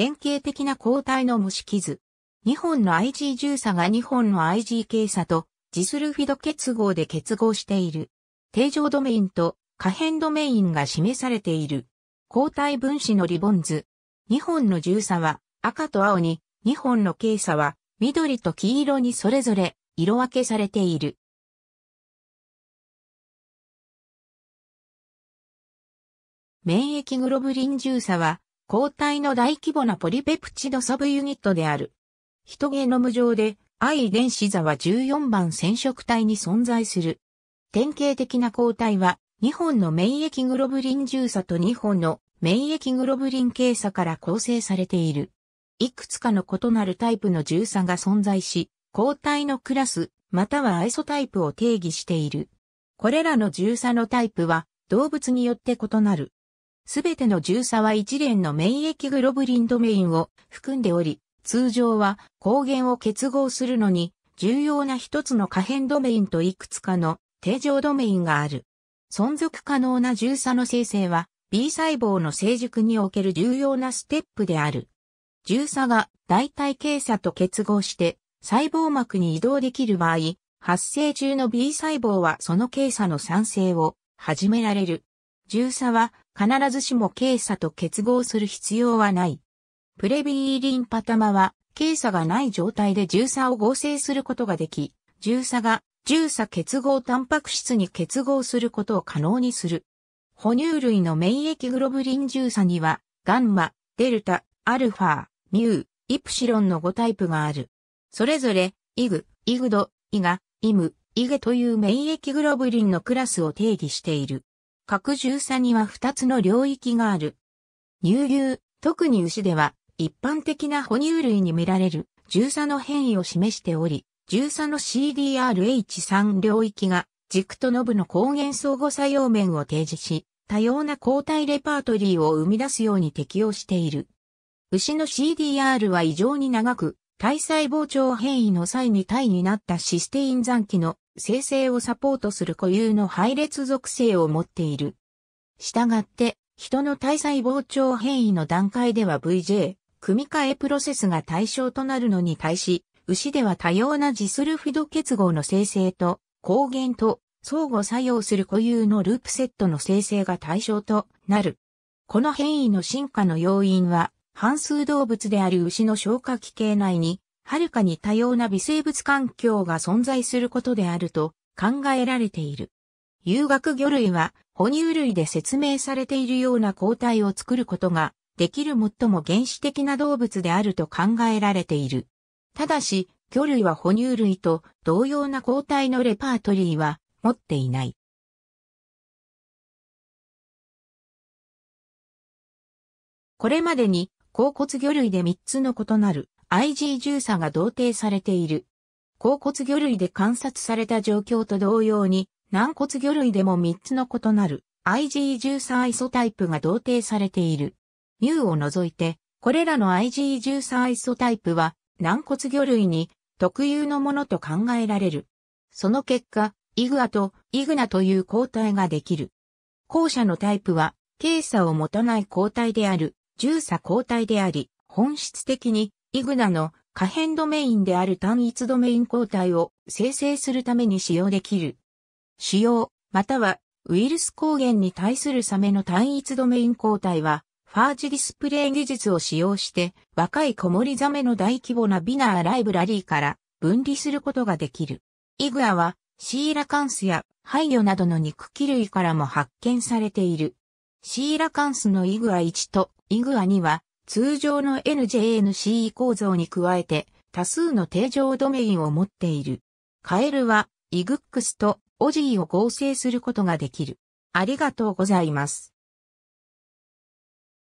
典型的な抗体の模式図。2本の IG 重鎖が2本の IG 軽鎖とジスルフィド結合で結合している。定常ドメインと可変ドメインが示されている。抗体分子のリボン図。2本の重鎖は赤と青に、2本の軽鎖は緑と黄色にそれぞれ色分けされている。免疫グロブリン重鎖は抗体の大規模なポリペプチドサブユニットである。ヒトゲノム上で I 遺伝子座は14番染色体に存在する。典型的な抗体は2本の免疫グロブリン重鎖と2本の免疫グロブリン軽鎖から構成されている。いくつかの異なるタイプの重鎖が存在し、抗体のクラス、またはアイソタイプを定義している。これらの重鎖のタイプは動物によって異なる。すべての重さは一連の免疫グロブリンドメインを含んでおり、通常は抗原を結合するのに重要な一つの可変ドメインといくつかの定常ドメインがある。存続可能な重さの生成は B 細胞の成熟における重要なステップである。重さが代替傾鎖と結合して細胞膜に移動できる場合、発生中の B 細胞はその傾鎖の産生を始められる。重さは必ずしも軽差と結合する必要はない。プレビーリンパ玉は、軽差がない状態で重差を合成することができ、重差が重差結合タンパク質に結合することを可能にする。哺乳類の免疫グロブリン重差には、ガンマ、デルタ、アルファ、ミュー、イプシロンの5タイプがある。それぞれ、イグ、イグド、イガ、イム、イゲという免疫グロブリンのクラスを定義している。各獣差には2つの領域がある。乳牛、特に牛では、一般的な哺乳類に見られる重差の変異を示しており、重差の CDRH3 領域が軸とノブの抗原相互作用面を提示し、多様な抗体レパートリーを生み出すように適用している。牛の CDR は異常に長く、体細胞長変異の際に体になったシステイン残機の生成をサポートする固有の配列属性を持っている。したがって、人の体細胞長変異の段階では VJ、組み換えプロセスが対象となるのに対し、牛では多様なジスルフィド結合の生成と、抗原と相互作用する固有のループセットの生成が対象となる。この変異の進化の要因は、半数動物である牛の消化器系内にはるかに多様な微生物環境が存在することであると考えられている。有学魚類は哺乳類で説明されているような抗体を作ることができる最も原始的な動物であると考えられている。ただし、魚類は哺乳類と同様な抗体のレパートリーは持っていない。これまでに、甲骨魚類で3つの異なる i g 重3が同定されている。甲骨魚類で観察された状況と同様に、軟骨魚類でも3つの異なる i g 重3アイソタイプが同定されている。ミューを除いて、これらの i g 重3アイソタイプは軟骨魚類に特有のものと考えられる。その結果、イグアとイグナという抗体ができる。後者のタイプは、軽差を持たない抗体である、重差抗体であり、本質的にイグナの可変ドメインである単一ドメイン抗体を生成するために使用できる。使用、またはウイルス抗原に対するサメの単一ドメイン抗体は、ファージディスプレイ技術を使用して、若いコモリザメの大規模なビナーライブラリーから分離することができる。イグアは、シーラカンスやイヨなどの肉気類からも発見されている。シーラカンスのイグア1とイグア2は、通常の NJNCE 構造に加えて多数の定常ドメインを持っている。カエルは EGX と OG を合成することができる。ありがとうございます。